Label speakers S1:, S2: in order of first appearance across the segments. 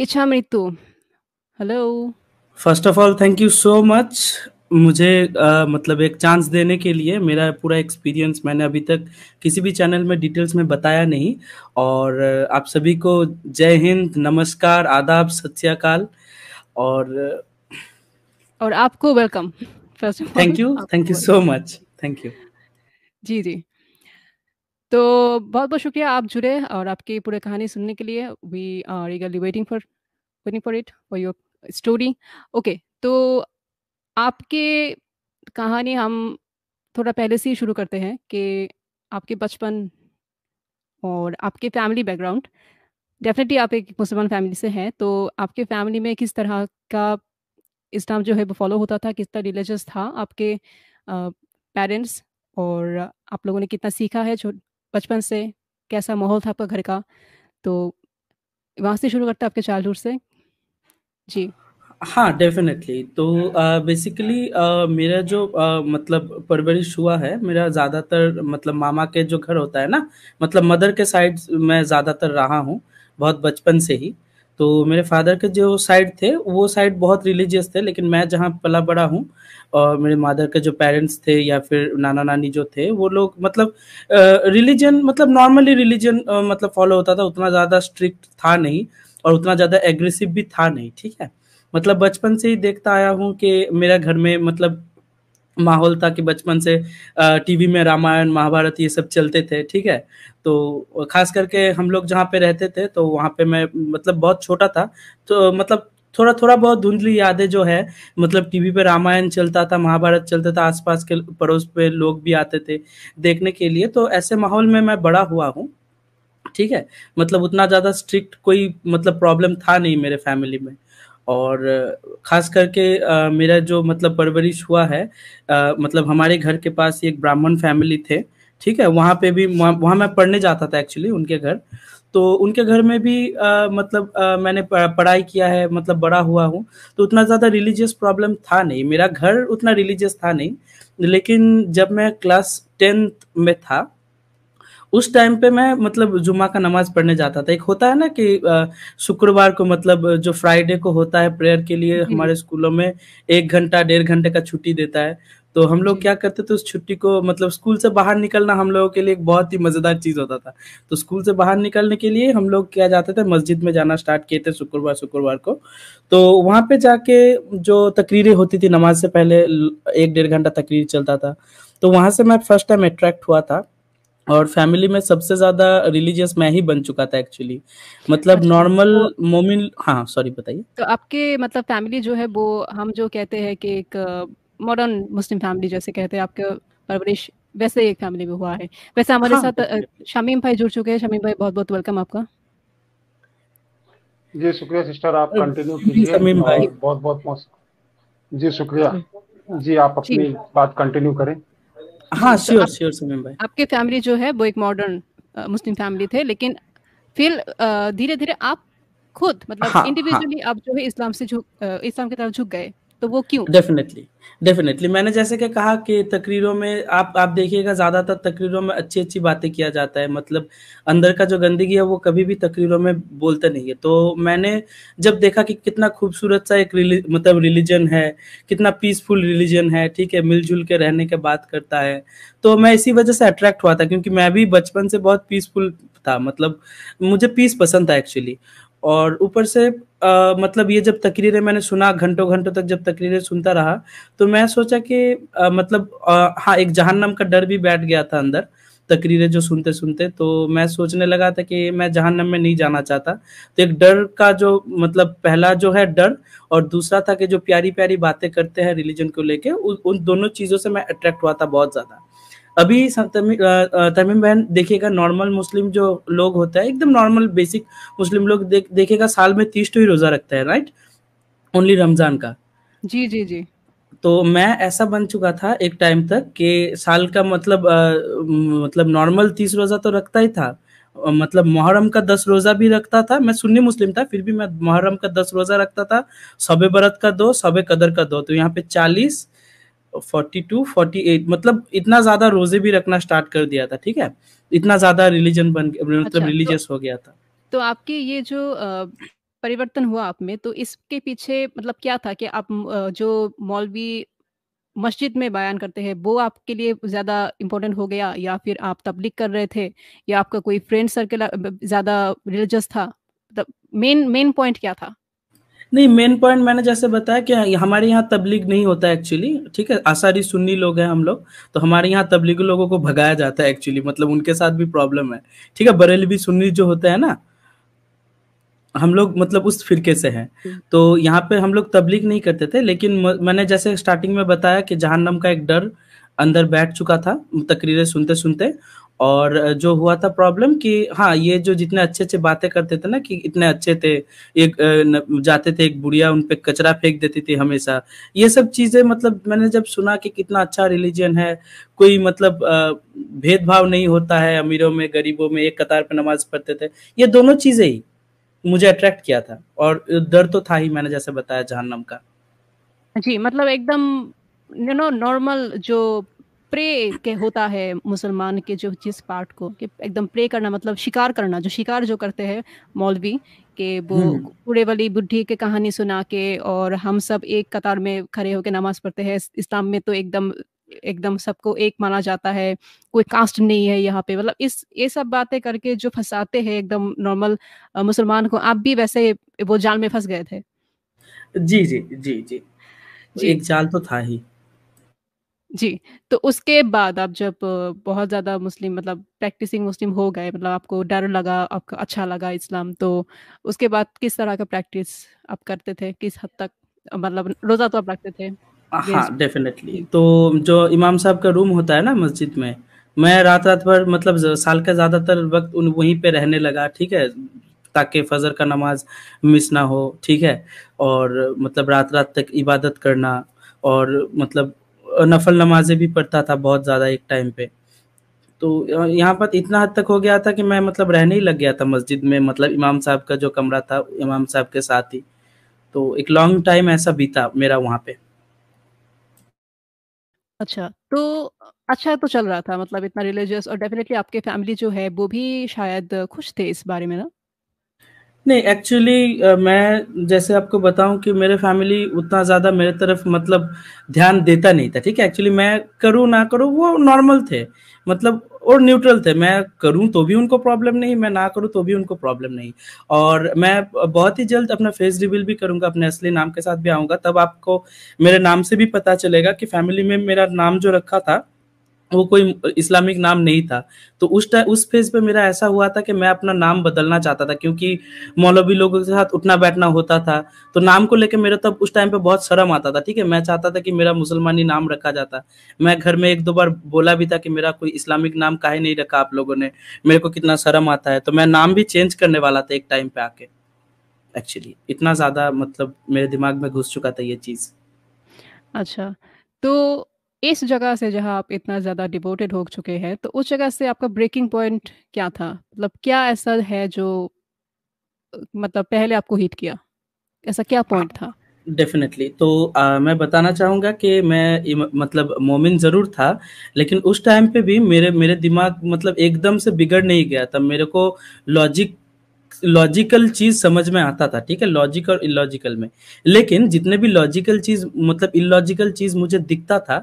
S1: इच्छा मृत्यु hello
S2: first of all thank you so much मुझे आ, मतलब एक चांस देने के लिए मेरा पूरा एक्सपीरियंस मैंने अभी तक किसी भी चैनल में डिटेल्स में बताया नहीं और आप सभी को जय हिंद नमस्कार आदाब सत्याकाल और
S1: और आपको welcome thank you thank you so
S2: much thank you
S1: जी जी तो बहुत बहुत शुक्रिया आप जुड़े और आपकी पूरे कहानी सुनने के लिए we are eagerly waiting for waiting for it for your story okay तो आपके कहानी हम थोड़ा पहले से ही शुरू करते हैं कि आपके बचपन और आपके फैमिली बैकग्राउंड डेफिनेटली आप एक मुसलमान फैमिली से हैं तो आपके फैमिली में किस तरह का इस्लाम जो है वो फॉलो होता था किस तरह रिलीजस था आपके पेरेंट्स और आप लोगों ने कितना सीखा है जो बचपन से कैसा माहौल था आपका घर का तो वहाँ से शुरू करते आपके चाइल्ड से जी
S2: हाँ डेफिनेटली तो बेसिकली uh, uh, मेरा जो uh, मतलब परवरिश हुआ है मेरा ज़्यादातर मतलब मामा के जो घर होता है ना मतलब मदर के साइड मैं ज़्यादातर रहा हूँ बहुत बचपन से ही uh, तो मेरे फादर के जो साइड थे वो साइड बहुत रिलीजियस थे लेकिन मैं जहाँ पला बड़ा हूँ और मेरे मादर के जो पेरेंट्स थे या फिर नाना नानी जो थे वो लोग मतलब रिलीजन मतलब नॉर्मली रिलीजन मतलब फॉलो होता था उतना ज़्यादा स्ट्रिक्ट था नहीं और उतना ज़्यादा एग्रेसिव भी था नहीं ठीक है मतलब बचपन से ही देखता आया हूँ कि मेरा घर में मतलब माहौल था कि बचपन से टीवी में रामायण महाभारत ये सब चलते थे ठीक है तो खास करके हम लोग जहाँ पे रहते थे तो वहाँ पे मैं मतलब बहुत छोटा था तो मतलब थोड़ा थोड़ा बहुत धुंधली यादें जो है मतलब टीवी पे रामायण चलता था महाभारत चलता था आसपास के पड़ोस पे लोग भी आते थे देखने के लिए तो ऐसे माहौल में मैं बड़ा हुआ हूँ ठीक है मतलब उतना ज़्यादा स्ट्रिक्ट कोई मतलब प्रॉब्लम था नहीं मेरे फैमिली में और खास करके आ, मेरा जो मतलब परवरिश हुआ है आ, मतलब हमारे घर के पास एक ब्राह्मण फैमिली थे ठीक है वहाँ पे भी वहाँ मैं पढ़ने जाता था एक्चुअली उनके घर तो उनके घर में भी आ, मतलब आ, मैंने पढ़ाई किया है मतलब बड़ा हुआ हूँ तो उतना ज़्यादा रिलीजियस प्रॉब्लम था नहीं मेरा घर उतना रिलीजियस था नहीं लेकिन जब मैं क्लास टेंथ में था उस टाइम पे मैं मतलब जुमा का नमाज पढ़ने जाता था एक होता है ना कि शुक्रवार को मतलब जो फ्राइडे को होता है प्रेयर के लिए हमारे स्कूलों में एक घंटा डेढ़ घंटे का छुट्टी देता है तो हम लोग क्या करते थे उस छुट्टी को मतलब स्कूल से बाहर निकलना हम लोगों के लिए एक बहुत ही मजेदार चीज होता था तो स्कूल से बाहर निकलने के लिए हम लोग क्या जाते थे मस्जिद में जाना स्टार्ट किए थे शुक्रवार शुक्रवार को तो वहाँ पे जाके जो तकरीरें होती थी नमाज से पहले एक डेढ़ घंटा तकरीर चलता था तो वहाँ से मैं फर्स्ट टाइम अट्रैक्ट हुआ था और फैमिली में सबसे ज्यादा रिलीजियस मैं ही बन चुका था एक्चुअली मतलब नॉर्मल अच्छा, तो- मोमिन हाँ सॉरी बताइए
S1: तो आपके मतलब फैमिली जो है वो हम जो कहते हैं कि एक मॉडर्न मुस्लिम फैमिली जैसे कहते हैं आपके परवरिश वैसे एक फैमिली में हुआ है वैसे हमारे हाँ, साथ शामीम भाई जुड़ चुके हैं शामीम भाई बहुत बहुत वेलकम आपका
S3: जी शुक्रिया सिस्टर आप कंटिन्यू कीजिए शामीम भाई बहुत बहुत जी शुक्रिया जी आप अपनी बात कंटिन्यू करें हाँ श्योर श्योर सुमन भाई
S1: आपके फैमिली जो है वो एक मॉडर्न मुस्लिम फैमिली थे लेकिन फिर धीरे धीरे आप खुद मतलब इंडिविजुअली हाँ, हाँ। आप जो है इस्लाम से झुक इस्लाम की तरफ झुक गए तो वो क्यों डेफिनेटली
S2: डेफिनेटली मैंने जैसे कि कहा कि तकरीरों में आप आप देखिएगा ज़्यादातर तकरीरों में अच्छी अच्छी बातें किया जाता है मतलब अंदर का जो गंदगी है वो कभी भी तकरीरों में बोलते नहीं है तो मैंने जब देखा कि कितना खूबसूरत सा एक रिलि, मतलब रिलीजन है कितना पीसफुल रिलीजन है ठीक है मिलजुल के रहने के बात करता है तो मैं इसी वजह से अट्रैक्ट हुआ था क्योंकि मैं भी बचपन से बहुत पीसफुल था मतलब मुझे पीस पसंद था एक्चुअली और ऊपर से आ, मतलब ये जब तकरीरें मैंने सुना घंटों घंटों तक जब तकरीरें सुनता रहा तो मैं सोचा कि आ, मतलब हाँ एक जहन्नम का डर भी बैठ गया था अंदर तकरीरें जो सुनते सुनते तो मैं सोचने लगा था कि मैं जहन्नम में नहीं जाना चाहता तो एक डर का जो मतलब पहला जो है डर और दूसरा था कि जो प्यारी प्यारी बातें करते हैं रिलीजन को लेके उन दोनों चीज़ों से मैं अट्रैक्ट हुआ था बहुत ज़्यादा अभी तमीम बहन देखिएगा नॉर्मल मुस्लिम जो लोग होता है एकदम नॉर्मल बेसिक मुस्लिम लोग देख, देखेगा साल में तीस तो ही रोजा रखता है राइट ओनली रमजान का जी जी जी तो मैं ऐसा बन चुका था एक टाइम तक कि साल का मतलब आ, मतलब नॉर्मल तीस रोजा तो रखता ही था मतलब मुहर्रम का दस रोजा भी रखता था मैं सुन्नी मुस्लिम था फिर भी मैं मुहर्रम का दस रोजा रखता था सबे बरत का दो सबे कदर का दो तो यहाँ पे चालीस फोर्टी टू फोर्टी एट मतलब इतना ज्यादा रोजे भी रखना स्टार्ट कर दिया था ठीक है इतना ज्यादा रिलीजन बन मतलब अच्छा, रिलीजियस तो, हो गया था
S1: तो आपके ये जो परिवर्तन हुआ आप में तो इसके पीछे मतलब क्या था कि आप जो मौलवी मस्जिद में बयान करते हैं वो आपके लिए ज्यादा इम्पोर्टेंट हो गया या फिर आप तबलीग कर रहे थे या आपका कोई फ्रेंड सर्कल ज्यादा रिलीजियस था मेन मेन पॉइंट क्या था
S2: नहीं मेन पॉइंट मैंने जैसे बताया कि हाँ, हमारे यहाँ तबलीग नहीं होता है एक्चुअली ठीक है आसारी सुन्नी लोग हैं हम लोग तो हमारे यहाँ तबलीग लोगों को भगाया जाता है एक्चुअली मतलब उनके साथ भी प्रॉब्लम है ठीक है बरेलवी सुन्नी जो होता है ना हम लोग मतलब उस फिरके से हैं हम्म। तो यहाँ पे हम लोग तबलीग नहीं करते थे लेकिन मैंने जैसे स्टार्टिंग में बताया कि जहनम का एक डर अंदर बैठ चुका था तकरीरें सुनते सुनते और जो हुआ था प्रॉब्लम कि हाँ ये जो जितने अच्छे अच्छे बातें करते थे ना कि इतने अच्छे थे एक जाते थे एक बुढ़िया उन कचरा फेंक देती थी हमेशा ये सब चीजें मतलब मैंने जब सुना कि कितना अच्छा रिलीजन है कोई मतलब भेदभाव नहीं होता है अमीरों में गरीबों में एक कतार पर नमाज पढ़ते थे ये दोनों चीजें ही मुझे अट्रैक्ट किया था और डर तो था ही मैंने जैसे बताया जहनम का
S1: जी मतलब एकदम यू नो नॉर्मल जो प्रे के होता है मुसलमान के जो जिस पार्ट को कि एकदम प्रे करना मतलब शिकार करना जो शिकार जो करते हैं मौलवी के वो बूढ़े हम्म। वाली बुढ़ी के कहानी सुना के और हम सब एक कतार में खड़े होकर नमाज पढ़ते हैं इस्लाम में तो एकदम एकदम सबको एक माना जाता है कोई कास्ट नहीं है यहाँ पे मतलब इस ये सब बातें करके जो फंसाते हैं एकदम नॉर्मल मुसलमान को आप भी वैसे वो जाल में फंस गए थे
S2: जी जी जी जी, जी। एक जाल तो था ही
S1: जी, तो उसके बाद आप जब बहुत ज़्यादा मुस्लिम मतलब प्रैक्टिसिंग मुस्लिम हो गए मतलब आपको डर लगा, आपको अच्छा लगा इस्लाम तो उसके बाद किस तरह का प्रैक्टिस आप करते थे? किस हद तक मतलब रोज़ा तो आप रखते थे? हाँ,
S2: डेफिनेटली तो जो इमाम साहब का रूम होता है ना मस्जिद में, मैं रात-रात भर मतलब साल का ज़्यादातर वक़्त उन वहीं पे रहने लगा, ठीक है? ताकि फ़जर का नमाज़ मिस ना हो, ठीक है? और मतलब रात-रात तक इबादत करना और मतलब नफल नमाजें भी पढ़ता था बहुत ज़्यादा एक टाइम पे तो यहाँ पर इतना हद तक हो गया था कि मैं मतलब रहने ही लग गया था मस्जिद में मतलब इमाम साहब का जो कमरा था इमाम साहब के साथ ही तो एक लॉन्ग टाइम ऐसा बीता मेरा वहाँ पे
S1: अच्छा तो अच्छा तो चल रहा था मतलब इतना रिलीजियस और डेफिनेटली आपके फैमिली जो है वो भी शायद खुश थे इस बारे में ना
S2: नहीं एक्चुअली मैं जैसे आपको बताऊं कि मेरे फैमिली उतना ज़्यादा मेरे तरफ मतलब ध्यान देता नहीं था ठीक है एक्चुअली मैं करूँ ना करूं वो नॉर्मल थे मतलब और न्यूट्रल थे मैं करूं तो भी उनको प्रॉब्लम नहीं मैं ना करूं तो भी उनको प्रॉब्लम नहीं और मैं बहुत ही जल्द अपना फेस रिवील भी करूंगा अपने असली नाम के साथ भी आऊंगा तब आपको मेरे नाम से भी पता चलेगा कि फैमिली में मेरा नाम जो रखा था वो कोई इस्लामिक नाम नहीं था तो उस टाइम उस फेज पे मेरा ऐसा हुआ था कि मैं अपना नाम बदलना चाहता था क्योंकि मौलवी लोगों के साथ उठना बैठना होता था तो नाम को लेकर मेरे तब उस टाइम पे बहुत शर्म आता था ठीक है मैं चाहता था कि मेरा मुसलमानी नाम रखा जाता मैं घर में एक दो बार बोला भी था कि मेरा कोई इस्लामिक नाम काहे नहीं रखा आप लोगों ने मेरे को कितना शर्म आता है तो मैं नाम भी चेंज करने वाला था एक टाइम पे आके एक्चुअली इतना ज्यादा मतलब मेरे दिमाग में घुस चुका था ये चीज
S1: अच्छा तो इस जगह से जहाँ आप इतना ज़्यादा डिवोटेड हो चुके हैं तो उस जगह से आपका ब्रेकिंग पॉइंट क्या था मतलब क्या ऐसा है जो मतलब पहले आपको हिट किया ऐसा क्या पॉइंट हाँ। था
S2: डेफिनेटली तो आ, मैं बताना चाहूंगा कि मैं मतलब मोमिन ज़रूर था लेकिन उस टाइम पे भी मेरे मेरे दिमाग मतलब एकदम से बिगड़ नहीं गया था मेरे को लॉजिक लॉजिकल चीज समझ में आता था ठीक है लॉजिक और इलॉजिकल में लेकिन जितने भी लॉजिकल चीज मतलब इलॉजिकल चीज मुझे दिखता था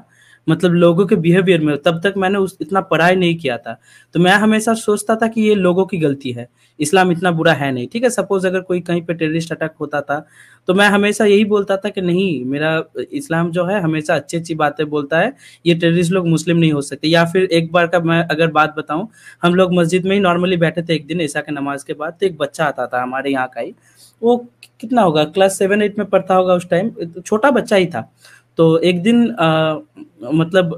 S2: मतलब लोगों के बिहेवियर में तब तक मैंने उस इतना पढ़ाई नहीं किया था तो मैं हमेशा सोचता था कि ये लोगों की गलती है इस्लाम इतना बुरा है नहीं ठीक है सपोज अगर कोई कहीं पे टेररिस्ट अटैक होता था तो मैं हमेशा यही बोलता था कि नहीं मेरा इस्लाम जो है हमेशा अच्छी अच्छी बातें बोलता है ये टेररिस्ट लोग मुस्लिम नहीं हो सकते या फिर एक बार का मैं अगर बात बताऊँ हम लोग मस्जिद में ही नॉर्मली बैठे थे एक दिन ऐसा के नमाज के बाद तो एक बच्चा आता था हमारे यहाँ का ही वो कितना होगा क्लास सेवन एट में पढ़ता होगा उस टाइम छोटा बच्चा ही था तो एक दिन आ, मतलब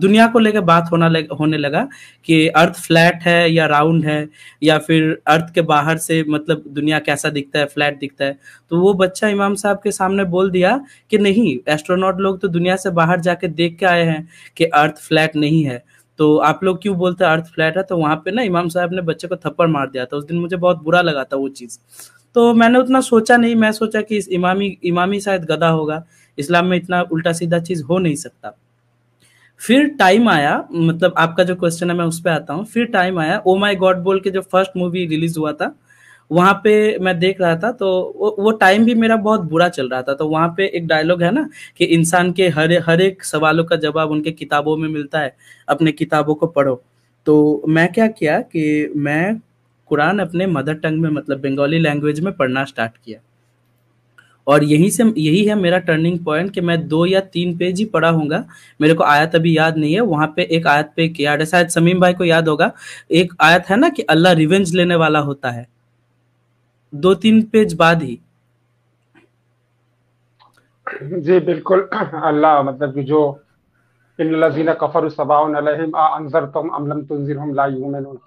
S2: दुनिया को लेकर बात होना लग, होने लगा कि अर्थ फ्लैट है या राउंड है या फिर अर्थ के बाहर से मतलब दुनिया कैसा दिखता है फ्लैट दिखता है तो वो बच्चा इमाम साहब के सामने बोल दिया कि नहीं एस्ट्रोनॉट लोग तो दुनिया से बाहर जाके देख के आए हैं कि अर्थ फ्लैट नहीं है तो आप लोग क्यों बोलते हैं अर्थ फ्लैट है तो वहाँ पे ना इमाम साहब ने बच्चे को थप्पड़ मार दिया था उस दिन मुझे बहुत बुरा लगा था वो चीज़ तो मैंने उतना सोचा नहीं मैं सोचा कि इस इमामी इमामी शायद गदा होगा इस्लाम में इतना उल्टा सीधा चीज हो नहीं सकता फिर टाइम आया मतलब आपका जो क्वेश्चन है मैं उस पर आता हूँ फिर टाइम आया ओ माई गॉड बोल के जो फर्स्ट मूवी रिलीज हुआ था वहां पे मैं देख रहा था तो वो, वो टाइम भी मेरा बहुत बुरा चल रहा था तो वहां पे एक डायलॉग है ना कि इंसान के हर हर एक सवालों का जवाब उनके किताबों में मिलता है अपने किताबों को पढ़ो तो मैं क्या किया कि मैं कुरान अपने मदर टंग में मतलब बंगाली लैंग्वेज में पढ़ना स्टार्ट किया और यहीं से यही है मेरा टर्निंग पॉइंट कि मैं दो या तीन पेज ही पढ़ा हूँ मेरे को आयत अभी याद नहीं है वहाँ पे एक आयत पे एक याद है शायद समीम भाई को याद होगा एक आयत है ना कि अल्लाह रिवेंज लेने वाला होता है दो तीन पेज बाद ही
S3: जी बिल्कुल अल्लाह मतलब कि जो इन लजीन कफर सबाउन आ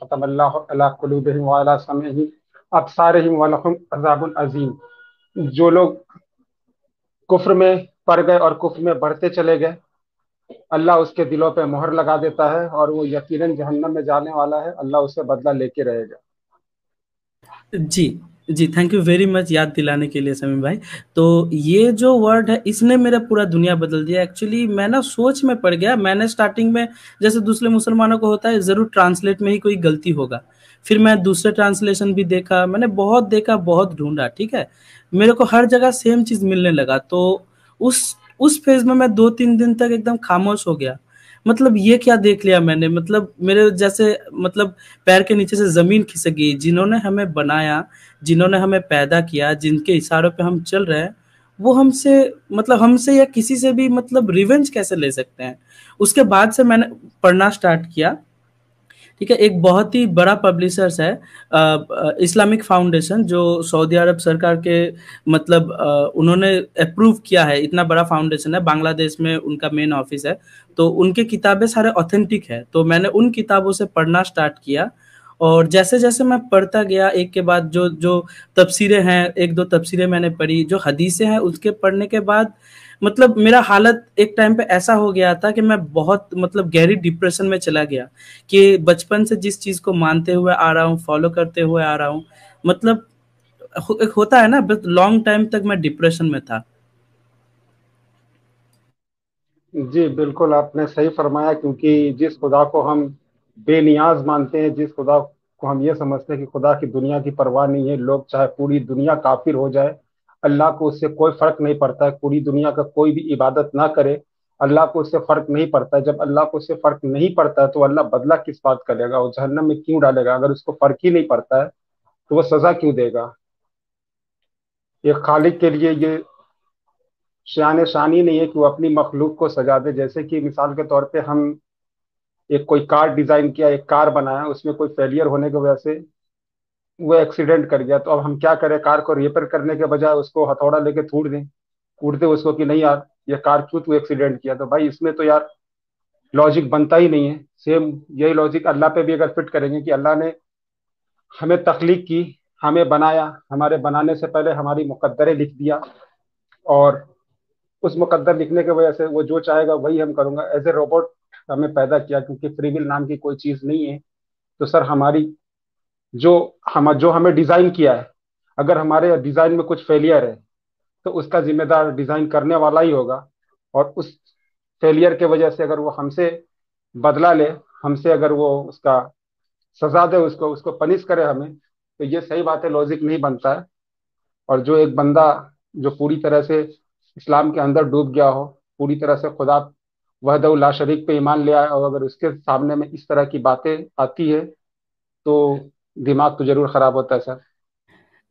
S3: खतम अल्लाह अला अजीम जो लोग कुफर में पड़ गए और कुफर में बढ़ते चले गए अल्लाह उसके दिलों पे मोहर लगा देता है और वो यकीनन जहन्नम में जाने वाला है अल्लाह उससे बदला लेके रहेगा
S2: जी जी थैंक यू वेरी मच याद दिलाने के लिए समीम भाई तो ये जो वर्ड है इसने मेरा पूरा दुनिया बदल दिया एक्चुअली मैं ना सोच में पड़ गया मैंने स्टार्टिंग में जैसे दूसरे मुसलमानों को होता है ज़रूर ट्रांसलेट में ही कोई गलती होगा फिर मैं दूसरे ट्रांसलेशन भी देखा मैंने बहुत देखा बहुत ढूंढा ठीक है मेरे को हर जगह सेम चीज मिलने लगा तो उस उस फेज में मैं दो तीन दिन तक एकदम खामोश हो गया मतलब ये क्या देख लिया मैंने मतलब मेरे जैसे मतलब पैर के नीचे से जमीन खिसकी जिन्होंने हमें बनाया जिन्होंने हमें पैदा किया जिनके इशारों पे हम चल रहे हैं वो हमसे मतलब हमसे या किसी से भी मतलब रिवेंज कैसे ले सकते हैं उसके बाद से मैंने पढ़ना स्टार्ट किया ठीक है एक बहुत ही बड़ा पब्लिशर्स है इस्लामिक फाउंडेशन जो सऊदी अरब सरकार के मतलब उन्होंने अप्रूव किया है इतना बड़ा फाउंडेशन है बांग्लादेश में उनका मेन ऑफिस है तो उनके किताबें सारे ऑथेंटिक है तो मैंने उन किताबों से पढ़ना स्टार्ट किया और जैसे जैसे मैं पढ़ता गया एक के बाद जो जो तफसीरें हैं एक दो तफसीरें मैंने पढ़ी जो हदीसें हैं उसके पढ़ने के बाद मतलब मेरा हालत एक टाइम पे ऐसा हो गया था कि मैं बहुत मतलब गहरी डिप्रेशन में चला गया कि बचपन से जिस चीज़ को मानते हुए आ रहा हूँ फॉलो करते हुए आ रहा हूँ मतलब होता है ना लॉन्ग टाइम तक मैं डिप्रेशन में था
S3: जी बिल्कुल आपने सही फरमाया क्योंकि जिस खुदा को हम बेनियाज मानते हैं जिस खुदा को हम ये समझते हैं कि खुदा की दुनिया की परवाह नहीं है लोग चाहे पूरी दुनिया काफिर हो जाए अल्लाह को उससे कोई फर्क नहीं पड़ता पूरी दुनिया का कोई भी इबादत ना करे अल्लाह को उससे फर्क नहीं पड़ता जब अल्लाह को उससे फर्क नहीं पड़ता तो अल्लाह बदला किस बात का लेगा और जहन्नम में क्यों डालेगा अगर उसको फर्क ही नहीं पड़ता है तो वो सजा क्यों देगा ये खालिद के लिए ये शान शानी नहीं है कि वो अपनी मखलूक को सजा दे जैसे कि मिसाल के तौर पर हम एक कोई कार डिज़ाइन किया एक कार बनाया उसमें कोई फेलियर होने की वजह से वो एक्सीडेंट कर गया तो अब हम क्या करें कार को रिपेयर करने के बजाय उसको हथौड़ा लेके थूड़ दें कूट दे उसको कि नहीं यार ये कार क्यों तू एक्सीडेंट किया तो भाई इसमें तो यार लॉजिक बनता ही नहीं है सेम यही लॉजिक अल्लाह पे भी अगर फिट करेंगे कि अल्लाह ने हमें तख्लीक की हमें बनाया हमारे बनाने से पहले हमारी मुकद्दरें लिख दिया और उस मुकद्दर लिखने की वजह से वो जो चाहेगा वही हम करूँगा एज ए रोबोट हमें पैदा किया क्योंकि फ्रीविल नाम की कोई चीज़ नहीं है तो सर हमारी जो हम जो हमें डिजाइन किया है अगर हमारे डिजाइन में कुछ फेलियर है तो उसका जिम्मेदार डिजाइन करने वाला ही होगा और उस फेलियर के वजह से अगर वो हमसे बदला ले हमसे अगर वो उसका सजा दे उसको उसको पनिश करे हमें तो ये सही बात है लॉजिक नहीं बनता है और जो एक बंदा जो पूरी तरह से इस्लाम के अंदर डूब गया हो पूरी तरह से खुदा ला शरीक पे ईमान ले आए और अगर उसके सामने में इस तरह की बातें आती है तो दिमाग तो जरूर खराब होता है सर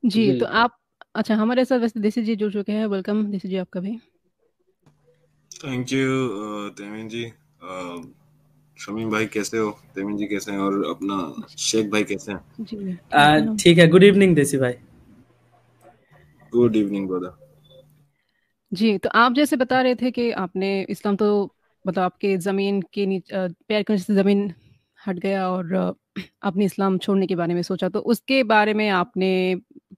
S1: जी, जी तो आप अच्छा हमारे साथ वैसे देसी जी जुड़ चुके हैं वेलकम देसी जी आपका भी
S3: थैंक यू तेमिन जी
S4: शमीम भाई कैसे हो तेमिन जी कैसे हैं और अपना शेख भाई कैसे
S2: हैं जी ठीक है गुड इवनिंग देसी भाई गुड इवनिंग ब्रदर
S1: जी तो आप जैसे बता रहे थे कि आपने इस्लाम तो मतलब आपके ज़मीन के नीचे पैर के नीचे ज़मीन हट गया और आपने इस्लाम छोड़ने के बारे में सोचा तो उसके बारे में आपने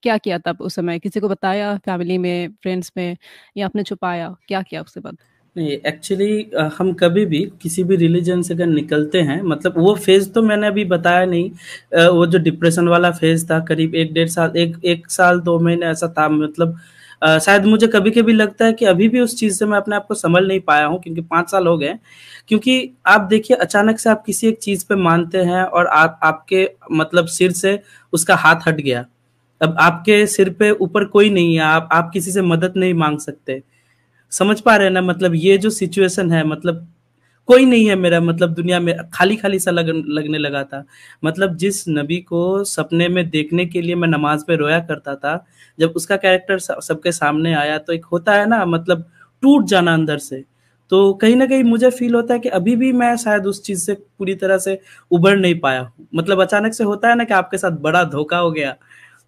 S1: क्या किया तब उस समय किसी को बताया फैमिली में फ्रेंड्स में या आपने छुपाया क्या किया उसके बाद
S2: नहीं एक्चुअली हम कभी भी किसी भी रिलीजन से अगर निकलते हैं मतलब वो फेज़ तो मैंने अभी बताया नहीं वो जो डिप्रेशन वाला फेज़ था करीब एक डेढ़ साल एक एक साल दो महीने ऐसा था मतलब शायद मुझे कभी कभी लगता है कि अभी भी उस चीज़ से मैं अपने आप को संभल नहीं पाया हूँ क्योंकि पांच साल हो गए क्योंकि आप देखिए अचानक से आप किसी एक चीज़ पे मानते हैं और आ, आपके मतलब सिर से उसका हाथ हट गया अब आपके सिर पे ऊपर कोई नहीं है आप आप किसी से मदद नहीं मांग सकते समझ पा रहे हैं ना मतलब ये जो सिचुएशन है मतलब कोई नहीं है मेरा मतलब दुनिया में खाली खाली सा लग, लगने लगा था मतलब जिस नबी को सपने में देखने के लिए मैं नमाज पे रोया करता था जब उसका कैरेक्टर सबके सामने आया तो एक होता है ना मतलब टूट जाना अंदर से तो कहीं ना कहीं मुझे फील होता है कि अभी भी मैं शायद उस चीज से पूरी तरह से उबर नहीं पाया हूँ मतलब अचानक से होता है ना कि आपके साथ बड़ा धोखा हो गया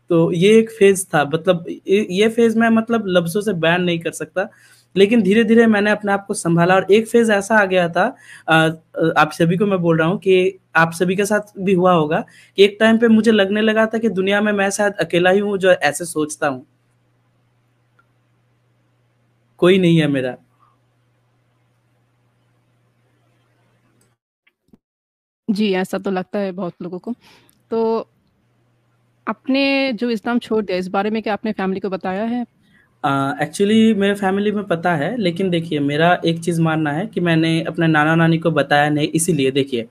S2: तो ये एक फेज था मतलब ये फेज मैं मतलब लफ्जों से बैन नहीं कर सकता लेकिन धीरे धीरे मैंने अपने आप को संभाला और एक फेज ऐसा आ गया था आप सभी को मैं बोल रहा हूँ कि आप सभी के साथ भी हुआ होगा कि एक टाइम पे मुझे लगने लगा था कि दुनिया में मैं शायद अकेला ही हूँ जो ऐसे सोचता हूँ कोई नहीं है मेरा
S1: जी ऐसा तो लगता है बहुत लोगों को तो आपने जो इस्लाम छोड़ दिया इस बारे में क्या आपने फैमिली को बताया है
S2: एक्चुअली मेरे फैमिली में पता है लेकिन देखिए मेरा एक चीज़ मानना है कि मैंने अपने नाना नानी को बताया नहीं इसीलिए देखिए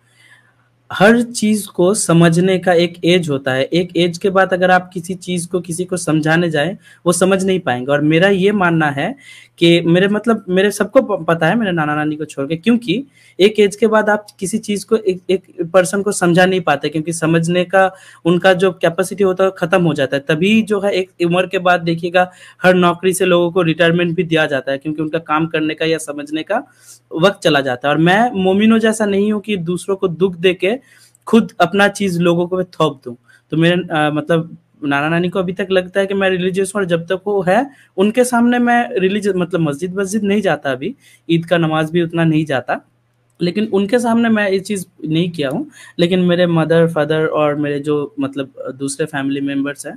S2: हर चीज को समझने का एक एज होता है एक एज के बाद अगर आप किसी चीज को किसी को समझाने जाए वो समझ नहीं पाएंगे और मेरा ये मानना है कि मेरे मतलब मेरे सबको पता है मेरे नाना नानी को छोड़ के क्योंकि एक एज के बाद आप किसी चीज को एक एक पर्सन को समझा नहीं पाते क्योंकि समझने का उनका जो कैपेसिटी होता है खत्म हो जाता है तभी जो है एक उम्र के बाद देखिएगा हर नौकरी से लोगों को रिटायरमेंट भी दिया जाता है क्योंकि उनका काम करने का या समझने का वक्त चला जाता है और मैं मोमिनो जैसा नहीं हूँ कि दूसरों को दुख दे के खुद अपना चीज लोगों को मैं थोप दूँ तो मेरे आ, मतलब नाना नानी को अभी तक लगता है कि मैं रिलीजियस हूँ और जब तक वो है उनके सामने मैं रिलीजियस मतलब मस्जिद मस्जिद नहीं जाता अभी ईद का नमाज भी उतना नहीं जाता लेकिन उनके सामने मैं ये चीज़ नहीं किया हूँ लेकिन मेरे मदर फादर और मेरे जो मतलब दूसरे फैमिली मेम्बर्स हैं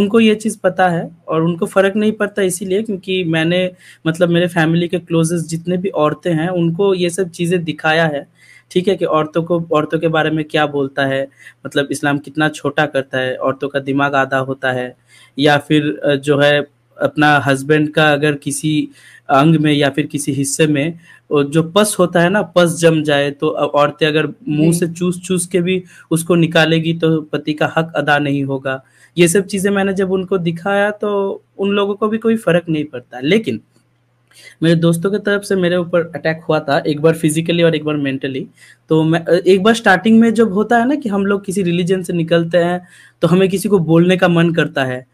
S2: उनको ये चीज़ पता है और उनको फ़र्क नहीं पड़ता इसीलिए क्योंकि मैंने मतलब मेरे फैमिली के क्लोजेस्ट जितने भी औरतें हैं उनको ये सब चीज़ें दिखाया है ठीक है कि औरतों को औरतों के बारे में क्या बोलता है मतलब इस्लाम कितना छोटा करता है औरतों का दिमाग आधा होता है या फिर जो है अपना हस्बैंड का अगर किसी अंग में या फिर किसी हिस्से में जो पस होता है ना पस जम जाए तो औरतें अगर मुंह से चूस चूस के भी उसको निकालेगी तो पति का हक अदा नहीं होगा ये सब चीजें मैंने जब उनको दिखाया तो उन लोगों को भी कोई फर्क नहीं पड़ता लेकिन मेरे दोस्तों की तरफ से मेरे ऊपर अटैक हुआ था एक बार फिजिकली और एक बार मेंटली तो मैं एक बार स्टार्टिंग में जब होता है ना कि हम लोग किसी रिलीजन से निकलते हैं तो हमें किसी को बोलने का मन करता है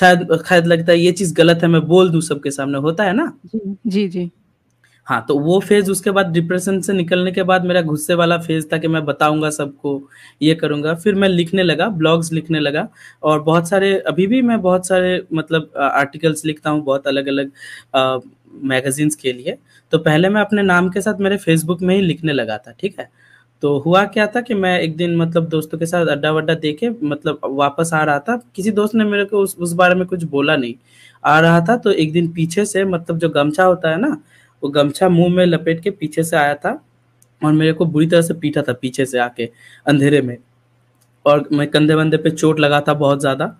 S2: शायद शायद लगता है ये चीज गलत है मैं बोल दू सबके सामने होता है ना
S1: जी जी
S2: हाँ तो वो फेज उसके बाद डिप्रेशन से निकलने के बाद मेरा गुस्से वाला फेज था कि मैं बताऊंगा सबको ये करूंगा फिर मैं लिखने लगा ब्लॉग्स लिखने लगा और बहुत सारे अभी भी मैं बहुत सारे मतलब आर्टिकल्स लिखता हूँ बहुत अलग अलग मैगजीन्स के लिए तो पहले मैं अपने नाम के साथ मेरे फेसबुक में ही लिखने लगा था ठीक है तो हुआ क्या था कि मैं एक दिन मतलब दोस्तों के साथ अड्डा वड्डा देखे मतलब वापस आ रहा था किसी दोस्त ने मेरे को उस उस बारे में कुछ बोला नहीं आ रहा था तो एक दिन पीछे से मतलब जो गमछा होता है ना वो गमछा मुंह में लपेट के पीछे से आया था और मेरे को बुरी तरह से पीटा था पीछे से आके अंधेरे में और मैं कंधे बंधे पे चोट लगा था बहुत ज़्यादा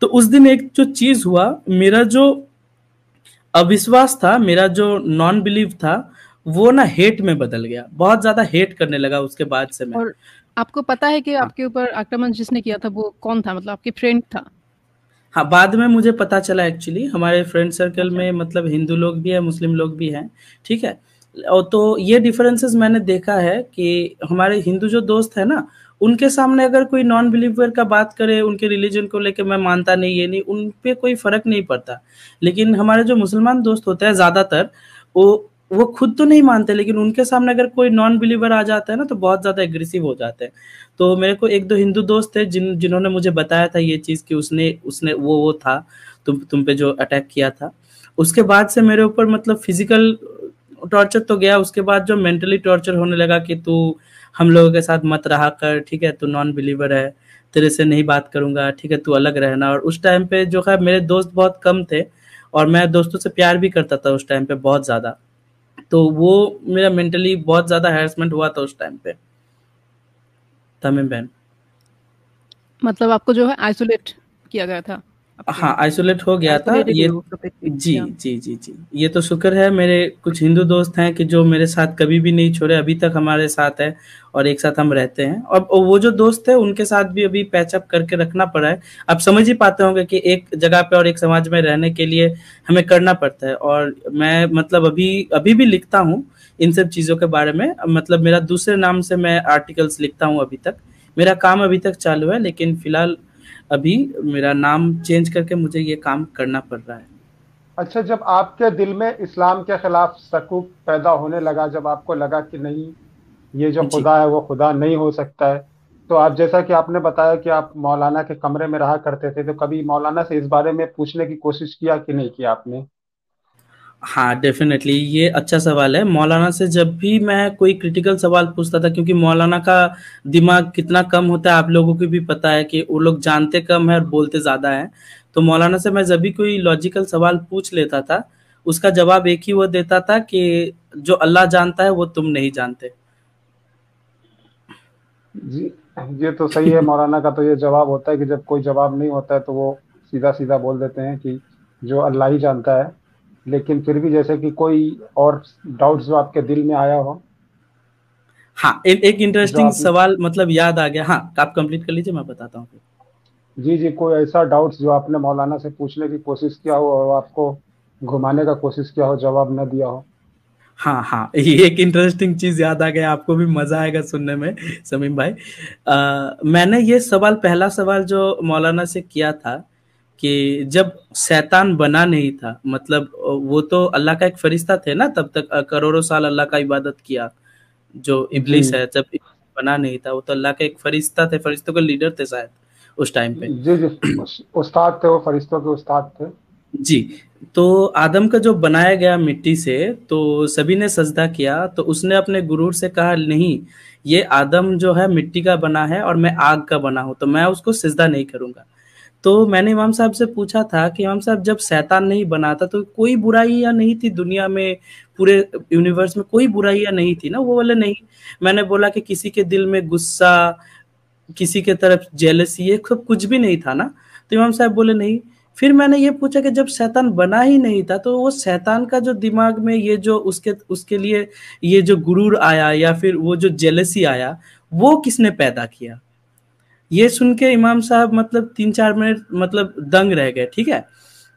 S2: तो उस दिन एक जो चीज़ हुआ मेरा जो अविश्वास था मेरा जो नॉन बिलीव था वो ना हेट में बदल गया बहुत ज्यादा हेट करने लगा उसके बाद से मैं
S1: और आपको पता है कि हाँ. आपके ऊपर आक्रमण जिसने किया था वो कौन था मतलब आपके फ्रेंड था
S2: हाँ बाद में मुझे पता चला एक्चुअली हमारे फ्रेंड अच्छा। सर्कल में मतलब हिंदू लोग भी है मुस्लिम लोग भी हैं ठीक है और तो ये डिफरेंसेस मैंने देखा है कि हमारे हिंदू जो दोस्त है ना उनके सामने अगर कोई नॉन बिलीवर का बात करे उनके रिलीजन को लेके मैं मानता नहीं ये नहीं उन पर कोई फर्क नहीं पड़ता लेकिन हमारे जो मुसलमान दोस्त होते हैं ज्यादातर वो वो खुद तो नहीं मानते लेकिन उनके सामने अगर कोई नॉन बिलीवर आ जाता है ना तो बहुत ज्यादा एग्रेसिव हो जाते हैं तो मेरे को एक दो हिंदू दोस्त थे जिन जिन्होंने मुझे बताया था ये चीज कि उसने उसने वो वो था तुम तुम पे जो अटैक किया था उसके बाद से मेरे ऊपर मतलब फिजिकल टॉर्चर तो गया उसके बाद जो मेंटली टॉर्चर होने लगा कि तू हम लोगों के साथ मत रहा कर ठीक है तू नॉन बिलीवर है तेरे से नहीं बात करूंगा ठीक है तू अलग रहना और उस टाइम पे जो है मेरे दोस्त बहुत कम थे और मैं दोस्तों से प्यार भी करता था उस टाइम पे बहुत ज़्यादा तो वो मेरा मेंटली बहुत ज़्यादा हेरसमेंट हुआ था उस टाइम पे तमिम बहन
S1: मतलब आपको जो है आइसोलेट किया गया था
S2: हाँ आइसोलेट हो गया था ये जी जी जी जी ये तो शुक्र है मेरे कुछ हिंदू दोस्त हैं कि जो मेरे साथ कभी भी नहीं छोड़े अभी तक हमारे साथ है और एक साथ हम रहते हैं और वो जो दोस्त है उनके साथ भी अभी पैचअप करके रखना पड़ा है आप समझ ही पाते होंगे कि एक जगह पे और एक समाज में रहने के लिए हमें करना पड़ता है और मैं मतलब अभी अभी भी लिखता हूँ इन सब चीज़ों के बारे में मतलब मेरा दूसरे नाम से मैं आर्टिकल्स लिखता हूँ अभी तक मेरा काम अभी तक चालू है लेकिन फिलहाल अभी मेरा नाम चेंज करके मुझे ये काम करना पड़ रहा है
S3: अच्छा जब आपके दिल में इस्लाम के खिलाफ सकूब पैदा होने लगा जब आपको लगा कि नहीं ये जो खुदा है वो खुदा नहीं हो सकता है तो आप जैसा कि आपने बताया कि आप मौलाना के कमरे में रहा करते थे तो कभी मौलाना से इस बारे में पूछने की कोशिश किया कि नहीं किया आपने
S2: हाँ डेफिनेटली ये अच्छा सवाल है मौलाना से जब भी मैं कोई क्रिटिकल सवाल पूछता था क्योंकि मौलाना का दिमाग कितना कम होता है आप लोगों को भी पता है कि वो लोग जानते कम है और बोलते ज़्यादा है तो मौलाना से मैं जब भी कोई लॉजिकल सवाल पूछ लेता था उसका जवाब एक ही वो देता था कि जो अल्लाह जानता है वो तुम नहीं जानते
S3: जी ये तो सही है मौलाना का तो ये जवाब होता है कि जब कोई जवाब नहीं होता है तो वो सीधा सीधा बोल देते हैं कि जो अल्लाह ही जानता है लेकिन फिर भी जैसे कि कोई और डाउट्स जो आपके दिल में आया हो
S2: हाँ ए, एक इंटरेस्टिंग सवाल मतलब याद आ गया हाँ आप कंप्लीट कर लीजिए मैं बताता हूँ
S3: जी जी कोई ऐसा डाउट्स जो आपने मौलाना से पूछने की कोशिश किया हो और आपको घुमाने का कोशिश किया हो जवाब न दिया हो
S2: हाँ हाँ ये एक इंटरेस्टिंग चीज याद आ गया आपको भी मजा आएगा सुनने में समीम भाई आ, मैंने ये सवाल पहला सवाल जो मौलाना से किया था कि जब शैतान बना नहीं था मतलब वो तो अल्लाह का एक फरिश्ता थे ना तब तक करोड़ों साल अल्लाह का इबादत किया जो इबलिस है जब बना नहीं था वो तो अल्लाह का एक फरिश्ता थे फरिश्तों के लीडर थे शायद उस टाइम
S3: पे जी जी उस्ताद थे वो फरिश्तों के उस्ताद थे जी तो
S2: आदम का जो बनाया गया मिट्टी से तो सभी ने सजदा किया तो उसने अपने गुरूर से कहा नहीं ये आदम जो है मिट्टी का बना है और मैं आग का बना हूँ तो मैं उसको सजदा नहीं करूंगा तो मैंने इमाम साहब से पूछा था कि इमाम साहब जब शैतान नहीं बना था तो कोई बुराई या नहीं थी दुनिया में पूरे यूनिवर्स में कोई बुराई या नहीं थी ना वो बोले नहीं मैंने बोला कि किसी के दिल में गुस्सा किसी के तरफ जेलसी ये सब कुछ भी नहीं था ना तो इमाम साहब बोले नहीं फिर मैंने ये पूछा कि जब शैतान बना ही नहीं था तो वो शैतान का जो दिमाग में ये जो उसके उसके लिए ये जो गुरूर आया या फिर वो जो जेलसी आया वो किसने पैदा किया ये सुन के इमाम साहब मतलब तीन चार मिनट मतलब दंग रह गए ठीक है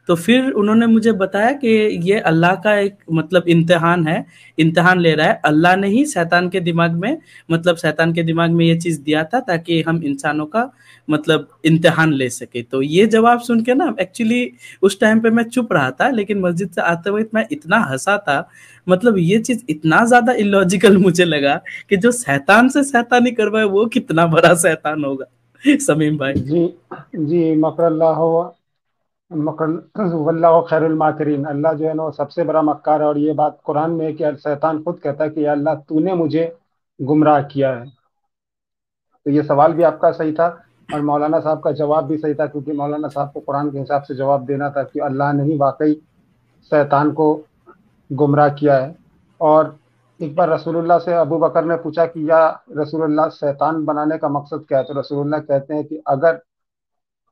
S2: तो फिर उन्होंने मुझे बताया कि ये अल्लाह का एक मतलब इम्तहान है इम्तहान ले रहा है अल्लाह ने ही शैतान के दिमाग में मतलब शैतान के दिमाग में ये चीज़ दिया था ताकि हम इंसानों का मतलब इम्तहान ले सके तो ये जवाब सुन के ना एक्चुअली उस टाइम पे मैं चुप रहा था लेकिन मस्जिद से आते वक्त मैं इतना हंसा था मतलब ये चीज़ इतना ज़्यादा इलॉजिकल मुझे लगा कि जो शैतान से शैतानी करवाए वो कितना बड़ा शैतान होगा समीम भाई
S3: जी जी मकरल्ला मकर वल्ला खैरमाकरीन अल्लाह जो है ना सबसे बड़ा मक्कार है और ये बात कुरान में है कि शैतान खुद कहता है कि अल्लाह तूने मुझे गुमराह किया है तो ये सवाल भी आपका सही था और मौलाना साहब का जवाब भी सही था क्योंकि मौलाना साहब को कुरान के हिसाब से जवाब देना था कि अल्लाह ने ही वाकई शैतान को गुमराह किया है और एक बार रसूलुल्लाह से अबू बकर ने पूछा कि या रसूलुल्लाह शैतान बनाने का मकसद क्या है तो रसूलुल्लाह कहते हैं कि अगर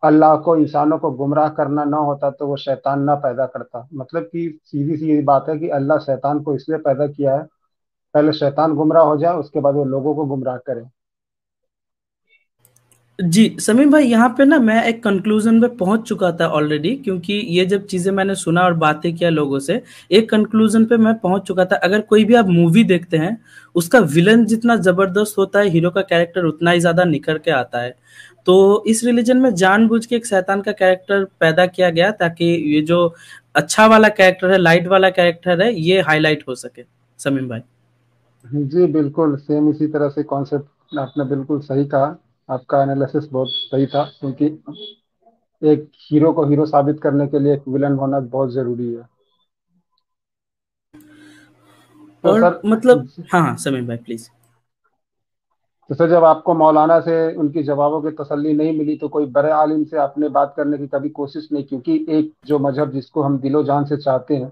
S3: अल्लाह को इंसानों को गुमराह करना ना होता तो वो शैतान ना पैदा करता मतलब कि सीधी सी यही बात है कि अल्लाह शैतान को इसलिए पैदा किया है पहले शैतान गुमराह हो जाए उसके बाद वो लोगों को गुमराह करे
S2: जी समीम भाई यहाँ पे ना मैं एक कंक्लूजन पे पहुंच चुका था ऑलरेडी क्योंकि ये जब चीजें मैंने सुना और बातें किया लोगों से एक कंक्लूजन पे मैं पहुंच चुका था अगर कोई भी आप मूवी देखते हैं उसका विलन जितना जबरदस्त होता है हीरो का कैरेक्टर उतना ही ज्यादा निखर के आता है तो इस रिलीजन में जानबूझ के एक शैतान का कैरेक्टर पैदा किया गया ताकि ये जो अच्छा वाला कैरेक्टर है लाइट वाला कैरेक्टर है ये हाईलाइट हो सके समीम भाई
S3: जी बिल्कुल सेम इसी तरह से कॉन्सेप्ट आपने बिल्कुल सही कहा आपका एनालिसिस बहुत सही था क्योंकि एक हीरो को हीरो साबित करने के लिए एक विलन होना बहुत जरूरी है तो और सर,
S2: मतलब हाँ हाँ समय भाई
S3: प्लीज तो सर जब आपको मौलाना से उनकी जवाबों की तसल्ली नहीं मिली तो कोई बड़े आलिम से आपने बात करने की कभी कोशिश नहीं क्योंकि एक जो मजहब जिसको हम दिलो जान से चाहते हैं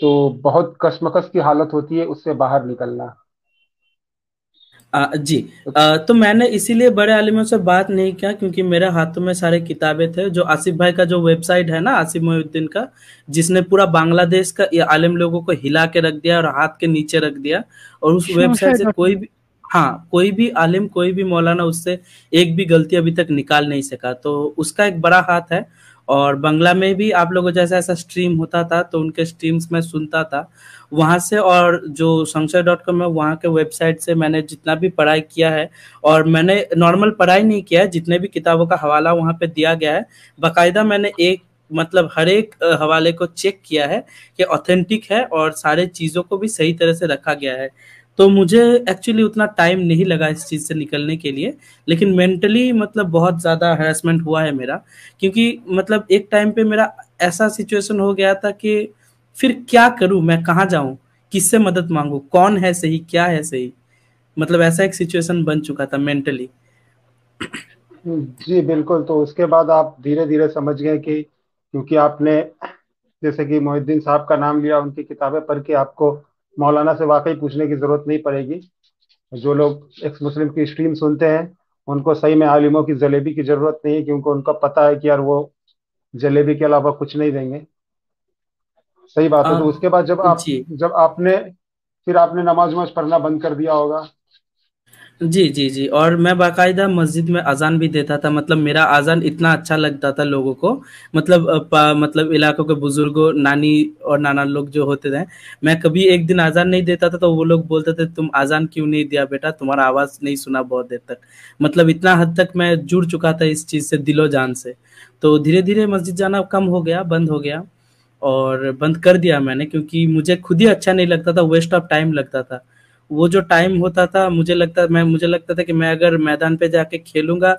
S3: तो बहुत कशमकश की हालत होती है उससे बाहर निकलना
S2: आ, जी आ, तो मैंने इसीलिए बड़े आलिमों से बात नहीं किया क्योंकि मेरे हाथों में सारे किताबें थे जो आसिफ भाई का जो वेबसाइट है ना आसिफ मोहुद्दीन का जिसने पूरा बांग्लादेश का ये आलिम लोगों को हिला के रख दिया और हाथ के नीचे रख दिया और उस अच्छा, वेबसाइट से कोई भी हाँ कोई भी आलिम कोई भी मौलाना उससे एक भी गलती अभी तक निकाल नहीं सका तो उसका एक बड़ा हाथ है और बंगला में भी आप लोगों जैसा ऐसा स्ट्रीम होता था तो उनके स्ट्रीम्स में सुनता था वहाँ से और जो संशय डॉट कॉम है वहाँ के वेबसाइट से मैंने जितना भी पढ़ाई किया है और मैंने नॉर्मल पढ़ाई नहीं किया है जितने भी किताबों का हवाला वहाँ पे दिया गया है बाकायदा मैंने एक मतलब हर एक हवाले को चेक किया है कि ऑथेंटिक है और सारे चीज़ों को भी सही तरह से रखा गया है तो मुझे एक्चुअली उतना टाइम नहीं लगा इस चीज़ से निकलने के लिए लेकिन मेंटली मतलब बहुत ज़्यादा हेरासमेंट हुआ है मेरा क्योंकि मतलब एक टाइम पे मेरा ऐसा सिचुएशन हो गया था कि फिर क्या करूं मैं कहाँ जाऊं किससे मदद मांगू कौन है सही क्या है सही मतलब ऐसा एक सिचुएशन बन चुका था मेंटली
S3: हम्म, जी बिल्कुल तो उसके बाद आप धीरे धीरे समझ गए कि क्योंकि आपने जैसे कि मोहिद्दीन साहब का नाम लिया उनकी किताबें पढ़ के आपको मौलाना से वाकई पूछने की ज़रूरत नहीं पड़ेगी जो लोग एक्स मुस्लिम की स्ट्रीम सुनते हैं उनको सही में आलिमों की जलेबी की ज़रूरत नहीं है क्योंकि उनका पता है कि यार वो जलेबी के अलावा कुछ नहीं देंगे सही बात है हाँ। तो उसके बाद जब आप जब आपने फिर आपने नमाज वमाज पढ़ना बंद कर दिया होगा
S2: जी, जी, जी और मैं बाकायदा मस्जिद में अज़ान भी देता था, मतलब मेरा अज़ान इतना अच्छा लगता था लोगों को, मतलब मतलब इलाकों के बुज़ुर्गों, नानी और नाना लोग जो होते थे, मैं कभी एक दिन अज़ान नहीं देता था, तो वो लोग बोलते थे, "तुम अज़ान क्यों नहीं दिया बेटा? तुम्हारा आवाज़ नहीं सुना बहुत देर तक।" मतलब इतना हद तक मैं जुड़ चुका था इस चीज़ से दिलो-जान से। तो धीरे-धीरे मस्जिद जाना कम हो गया, बंद हो गया और बंद कर दिया मैंने क्योंकि मुझे खुद ही अच्छा नहीं लगता था, वेस्ट ऑफ टाइम लगता था। वो जो टाइम होता था मुझे लगता मैं मुझे लगता था कि मैं अगर मैदान पे जाके खेलूंगा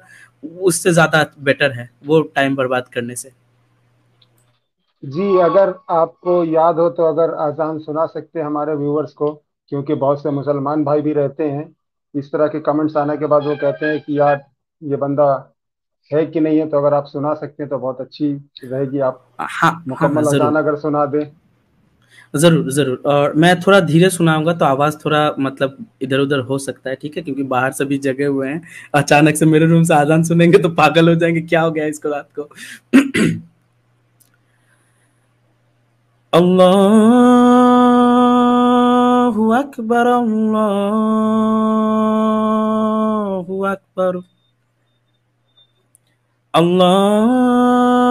S2: उससे ज्यादा बेटर है वो टाइम बर्बाद करने से
S3: जी अगर आपको याद हो तो अगर आजान सुना सकते हैं हमारे व्यूवर्स को क्योंकि बहुत से मुसलमान भाई भी रहते हैं इस तरह के कमेंट्स आने के बाद वो कहते हैं कि यार ये बंदा है कि नहीं है तो अगर आप सुना सकते हैं तो बहुत अच्छी रहेगी आप हाँ, हाँ मुकम्मल हाँ, अजान अगर सुना दें
S2: जरूर जरूर और मैं थोड़ा धीरे सुनाऊंगा तो आवाज थोड़ा मतलब इधर उधर हो सकता है ठीक है क्योंकि बाहर सभी जगे हुए हैं अचानक से मेरे रूम से आजान सुनेंगे तो पागल हो जाएंगे क्या हो गया इसको रात को
S4: अल्लाह अकबर अल्लाह अकबर अल्लाह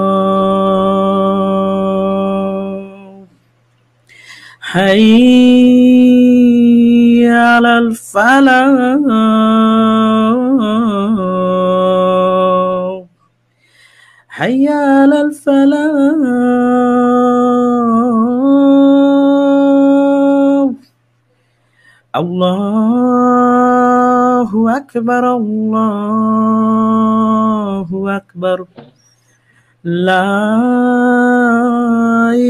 S4: حي على الفلاح حي على الفلاح الله أكبر الله أكبر لا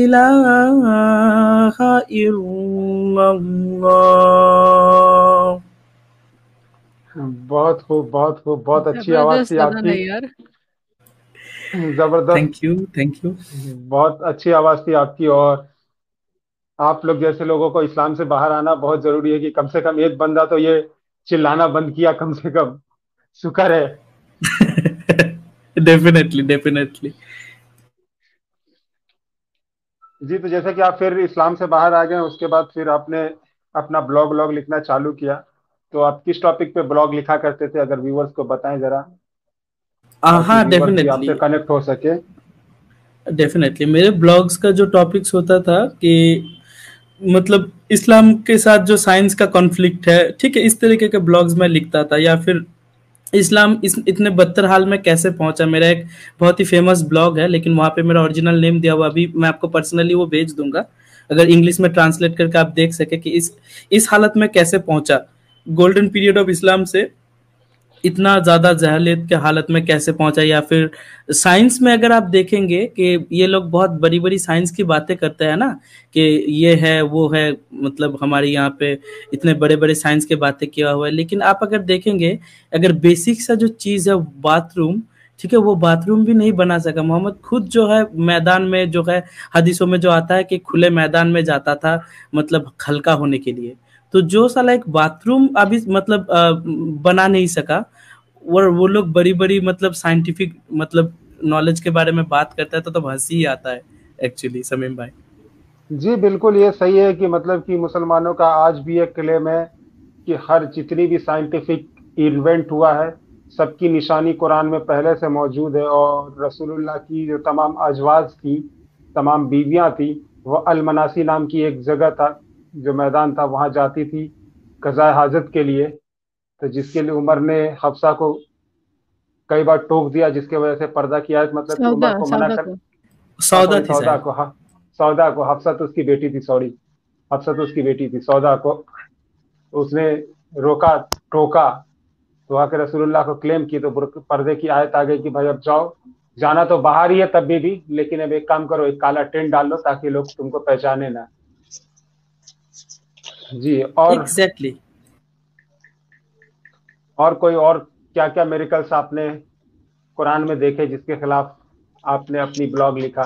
S4: ilaha illallah
S3: बहुत खूब बहुत खूब बहुत अच्छी आवाज थी आपकी जबरदस्त थैंक यू थैंक यू बहुत अच्छी आवाज थी आपकी और आप लोग जैसे लोगों को इस्लाम से बाहर आना बहुत जरूरी है कि कम से कम एक बंदा तो ये चिल्लाना बंद किया कम से कम शुक्र है डेफिनेटली डेफिनेटली जी तो जैसे कि आप फिर इस्लाम से बाहर आ गए उसके बाद फिर आपने अपना ब्लॉग व्लॉग लिखना चालू किया तो आप किस टॉपिक पे ब्लॉग लिखा करते थे अगर व्यूवर्स को बताएं जरा
S2: हाँ डेफिनेटली
S3: कनेक्ट हो सके
S2: डेफिनेटली मेरे ब्लॉग्स का जो टॉपिक्स होता था कि मतलब इस्लाम के साथ जो साइंस का कॉन्फ्लिक्ट है ठीक है इस तरीके के ब्लॉग्स मैं लिखता था या फिर इस्लाम इस इतने बदतर हाल में कैसे पहुंचा मेरा एक बहुत ही फेमस ब्लॉग है लेकिन वहाँ पे मेरा ओरिजिनल नेम दिया हुआ अभी मैं आपको पर्सनली वो भेज दूंगा अगर इंग्लिश में ट्रांसलेट करके आप देख सके कि इस इस हालत में कैसे पहुंचा गोल्डन पीरियड ऑफ इस्लाम से इतना ज़्यादा जहलियत के हालत में कैसे पहुंचा या फिर साइंस में अगर आप देखेंगे कि ये लोग बहुत बड़ी बड़ी साइंस की बातें करते हैं ना कि ये है वो है मतलब हमारे यहाँ पे इतने बड़े बड़े साइंस के बातें किया हुआ है लेकिन आप अगर देखेंगे अगर बेसिक सा जो चीज़ है बाथरूम ठीक है वो बाथरूम भी नहीं बना सका मोहम्मद खुद जो है मैदान में जो है हदीसों में जो आता है कि खुले मैदान में जाता था मतलब हल्का होने के लिए तो जो साला एक बाथरूम अभी मतलब आ, बना नहीं सका और वो लोग बड़ी बड़ी मतलब साइंटिफिक मतलब नॉलेज के बारे में बात करता है तो तब तो हंसी ही आता है एक्चुअली समीम भाई
S3: जी बिल्कुल ये सही है कि मतलब कि मुसलमानों का आज भी एक क्लेम है कि हर जितनी भी साइंटिफिक इवेंट हुआ है सबकी निशानी कुरान में पहले से मौजूद है और रसूलुल्लाह की जो तमाम अजवाज थी तमाम बीवियाँ थी वह अलमनासी नाम की एक जगह था जो मैदान था वहां जाती थी कज़ा हाजत के लिए तो जिसके लिए उमर ने हफ्सा को कई बार टोक दिया जिसके वजह से पर्दा किया मतलब सौदा, उमर को मना कर सौदा थी सौदा को हाँ सौदा को हफ्सा तो उसकी बेटी थी सॉरी हफ्सा तो उसकी बेटी थी सौदा को उसने रोका टोका तो आके रसूलुल्लाह को क्लेम की तो पर्दे की आयत आ गई कि भाई अब जाओ जाना तो बाहर ही है तब भी, भी लेकिन अब एक काम करो एक काला टेंट डाल लो ताकि लोग तुमको पहचाने ना जी और एग्जैक्टली exactly. और कोई और क्या क्या मेरिकल्स आपने कुरान में देखे जिसके खिलाफ आपने अपनी ब्लॉग लिखा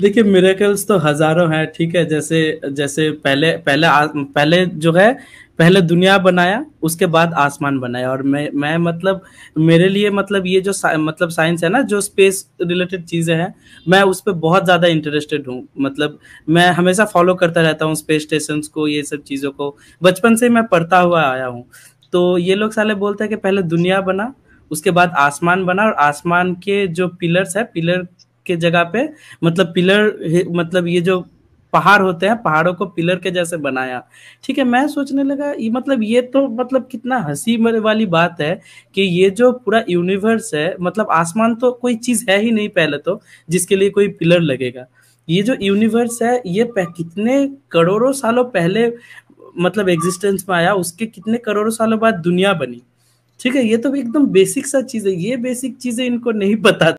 S2: देखिए मेरेकल्स तो हजारों हैं ठीक है जैसे जैसे पहले पहले पहले जो है पहले दुनिया बनाया उसके बाद आसमान बनाया और मैं मैं मतलब मेरे लिए मतलब ये जो सा, मतलब साइंस है ना जो स्पेस रिलेटेड चीज़ें हैं मैं उस पर बहुत ज़्यादा इंटरेस्टेड हूँ मतलब मैं हमेशा फॉलो करता रहता हूँ स्पेस स्टेशन को ये सब चीज़ों को बचपन से मैं पढ़ता हुआ आया हूँ तो ये लोग साले बोलते हैं कि पहले दुनिया बना उसके बाद आसमान बना और आसमान के जो पिलर्स है पिलर के जगह पे मतलब पिलर मतलब ये जो पहाड़ होते हैं पहाड़ों को पिलर के जैसे बनाया ठीक है मैं सोचने लगा ये मतलब ये तो मतलब कितना हंसी वाली बात है कि ये जो पूरा यूनिवर्स है मतलब आसमान तो कोई चीज है ही नहीं पहले तो जिसके लिए कोई पिलर लगेगा ये जो यूनिवर्स है ये कितने करोड़ों सालों पहले मतलब एग्जिस्टेंस में आया उसके कितने करोड़ों सालों बाद दुनिया बनी ठीक है ये तो एकदम बेसिक सा चीज है ये बेसिक चीजें इनको नहीं पता